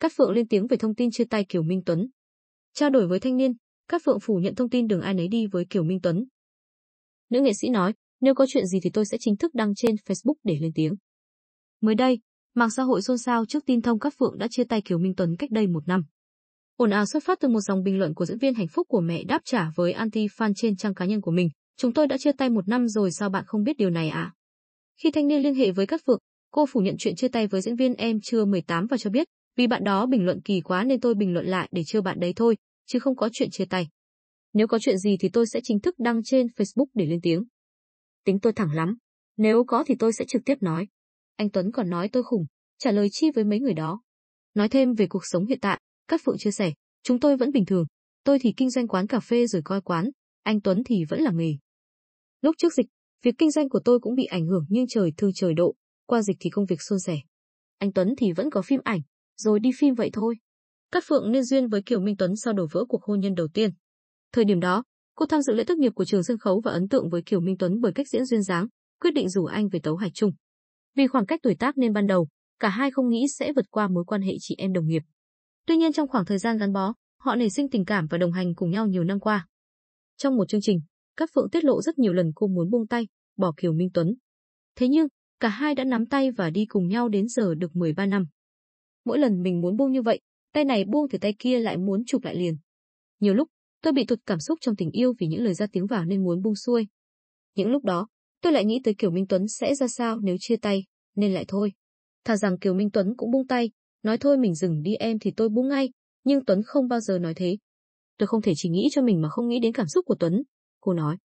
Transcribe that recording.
Cát Phượng lên tiếng về thông tin chia tay Kiều Minh Tuấn. Trao đổi với thanh niên, Cát Phượng phủ nhận thông tin đường ai nấy đi với Kiều Minh Tuấn. Nữ nghệ sĩ nói, nếu có chuyện gì thì tôi sẽ chính thức đăng trên Facebook để lên tiếng. Mới đây, mạng xã hội xôn xao trước tin thông Cát Phượng đã chia tay Kiều Minh Tuấn cách đây một năm. Ổn ào xuất phát từ một dòng bình luận của diễn viên hạnh phúc của mẹ đáp trả với anti-fan trên trang cá nhân của mình. Chúng tôi đã chia tay một năm rồi sao bạn không biết điều này à? Khi thanh niên liên hệ với Cát Phượng, cô phủ nhận chuyện chia tay với diễn viên em chưa 18 và cho biết vì bạn đó bình luận kỳ quá nên tôi bình luận lại để chơi bạn đấy thôi, chứ không có chuyện chia tay. Nếu có chuyện gì thì tôi sẽ chính thức đăng trên Facebook để lên tiếng. Tính tôi thẳng lắm, nếu có thì tôi sẽ trực tiếp nói. Anh Tuấn còn nói tôi khủng, trả lời chi với mấy người đó. Nói thêm về cuộc sống hiện tại, các Phượng chia sẻ, chúng tôi vẫn bình thường. Tôi thì kinh doanh quán cà phê rồi coi quán, anh Tuấn thì vẫn làm nghề. Lúc trước dịch, việc kinh doanh của tôi cũng bị ảnh hưởng nhưng trời thư trời độ, qua dịch thì công việc suôn sẻ. Anh Tuấn thì vẫn có phim ảnh, rồi đi phim vậy thôi. Cát Phượng nên duyên với Kiều Minh Tuấn sau đổ vỡ cuộc hôn nhân đầu tiên. Thời điểm đó, cô tham dự lễ tốt nghiệp của trường sân khấu và ấn tượng với Kiều Minh Tuấn bởi cách diễn duyên dáng, quyết định rủ anh về tấu Hải Trung. Vì khoảng cách tuổi tác nên ban đầu, cả hai không nghĩ sẽ vượt qua mối quan hệ chị em đồng nghiệp. Tuy nhiên trong khoảng thời gian gắn bó, họ nảy sinh tình cảm và đồng hành cùng nhau nhiều năm qua. Trong một chương trình, Cát Phượng tiết lộ rất nhiều lần cô muốn buông tay, bỏ Kiều Minh Tuấn. Thế nhưng, cả hai đã nắm tay và đi cùng nhau đến giờ được 13 năm mỗi lần mình muốn buông như vậy, tay này buông thì tay kia lại muốn chụp lại liền. Nhiều lúc, tôi bị tụt cảm xúc trong tình yêu vì những lời ra tiếng vào nên muốn buông xuôi. Những lúc đó, tôi lại nghĩ tới Kiều Minh Tuấn sẽ ra sao nếu chia tay, nên lại thôi. Thà rằng Kiều Minh Tuấn cũng buông tay, nói thôi mình dừng đi em thì tôi buông ngay, nhưng Tuấn không bao giờ nói thế. Tôi không thể chỉ nghĩ cho mình mà không nghĩ đến cảm xúc của Tuấn, cô nói.